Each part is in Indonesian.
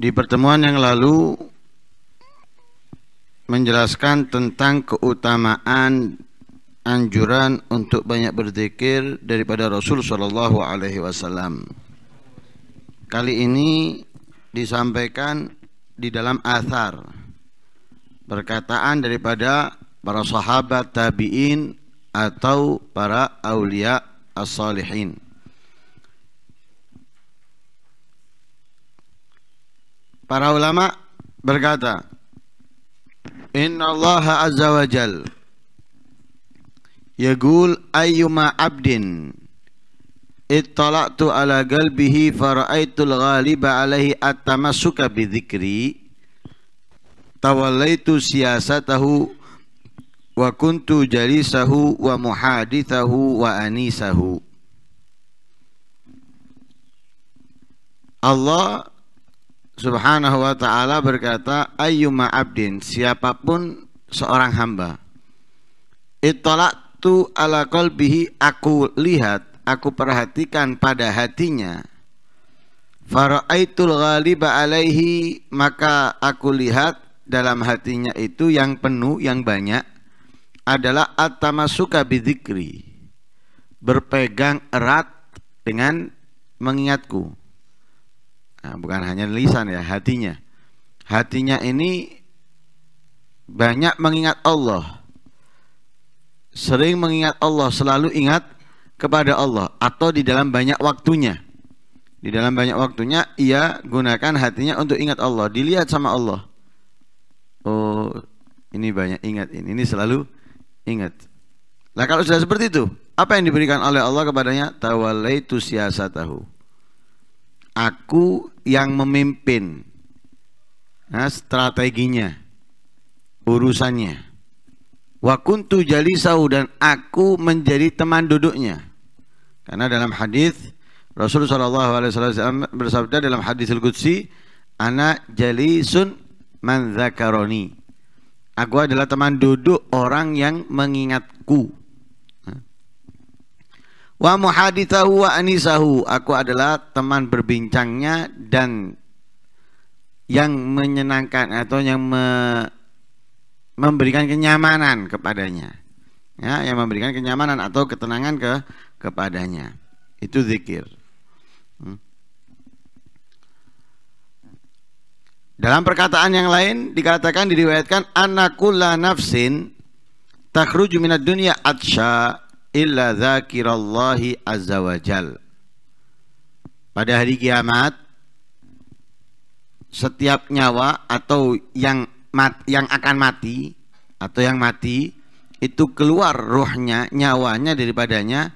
Di pertemuan yang lalu menjelaskan tentang keutamaan anjuran untuk banyak berzikir daripada Rasul Shallallahu Alaihi Wasallam. Kali ini disampaikan di dalam athar perkataan daripada para sahabat tabiin atau para aulia as-salihin. Para ulama berkata, Inna Allah Azza wa Jal Yagul ayyuma abdin Ittala'tu ala galbihi fara'aitul ghaliba alaihi at-tamassuka bidhikri Tawallaitu siyasatahu Wa kuntu jalisahu wa muhadithahu wa anisahu Allah Subhanahu wa taala berkata, "Ayyuma abdin, siapapun seorang hamba. Ittolaktu ala qalbihi, aku lihat, aku perhatikan pada hatinya. Fara'aitul ghaliba alaihi, maka aku lihat dalam hatinya itu yang penuh, yang banyak adalah atama suka bidzikri. Berpegang erat dengan mengingatku Nah, bukan hanya lisan ya, hatinya. Hatinya ini banyak mengingat Allah. Sering mengingat Allah, selalu ingat kepada Allah atau di dalam banyak waktunya. Di dalam banyak waktunya ia gunakan hatinya untuk ingat Allah, dilihat sama Allah. Oh, ini banyak ingat ini, ini selalu ingat. Nah, kalau sudah seperti itu, apa yang diberikan oleh Allah kepadanya? Tawallaitu siyasatahu aku yang memimpin nah, strateginya urusannya wa kuntu jalisau dan aku menjadi teman duduknya karena dalam hadis Rasulullah SAW alaihi wasallam bersabda dalam hadis al-qudsi anak jalisun man zakaroni aku adalah teman duduk orang yang mengingatku Wa muhadithahu wa anisahu. Aku adalah teman berbincangnya dan yang menyenangkan atau yang me memberikan kenyamanan kepadanya. Ya, yang memberikan kenyamanan atau ketenangan ke kepadanya. Itu zikir. Hmm. Dalam perkataan yang lain dikatakan diriwayatkan anakulah nafsin takhruju minad dunya atsha illa dzakirallahi azza wajal. Pada hari kiamat setiap nyawa atau yang mat, yang akan mati atau yang mati itu keluar rohnya nyawanya daripadanya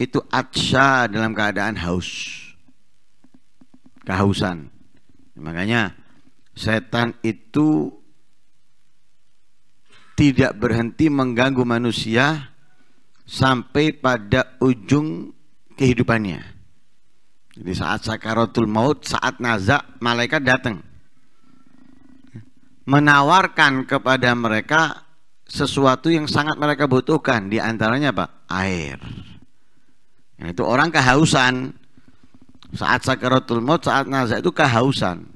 itu atsa dalam keadaan haus kehausan makanya setan itu tidak berhenti mengganggu manusia sampai pada ujung kehidupannya. Jadi saat sakaratul maut, saat nazak, malaikat datang. Menawarkan kepada mereka sesuatu yang sangat mereka butuhkan. Di antaranya apa? Air. Yang itu orang kehausan. Saat sakaratul maut, saat nazak itu kehausan.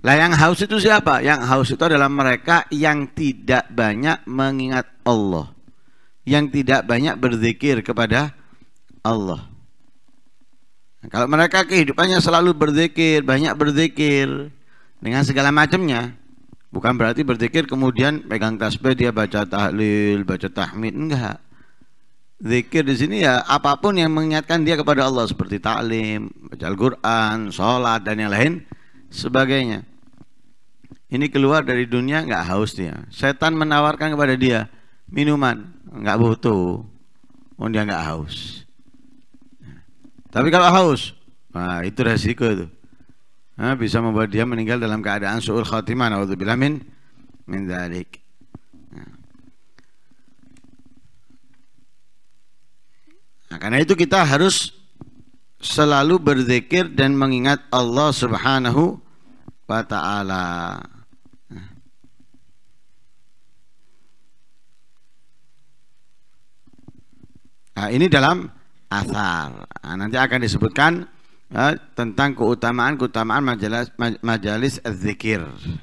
Lah yang haus itu siapa? Yang haus itu adalah mereka yang tidak banyak mengingat Allah yang tidak banyak berzikir kepada Allah. kalau mereka kehidupannya selalu berzikir, banyak berzikir dengan segala macamnya, bukan berarti berzikir kemudian pegang tasbih dia baca tahlil, baca tahmid, enggak. Zikir di sini ya apapun yang mengingatkan dia kepada Allah seperti taklim, baca Al-Qur'an, salat dan yang lain sebagainya. Ini keluar dari dunia nggak haus dia. Setan menawarkan kepada dia minuman nggak butuh mau oh, dia nggak haus tapi kalau haus nah itu resiko itu nah, bisa membuat dia meninggal dalam keadaan suul khatimah naudzubillah min min Nah, karena itu kita harus selalu berzikir dan mengingat Allah Subhanahu wa taala. Nah, ini dalam asar. Nah, nanti akan disebutkan eh, tentang keutamaan-keutamaan majalis majalis zikir.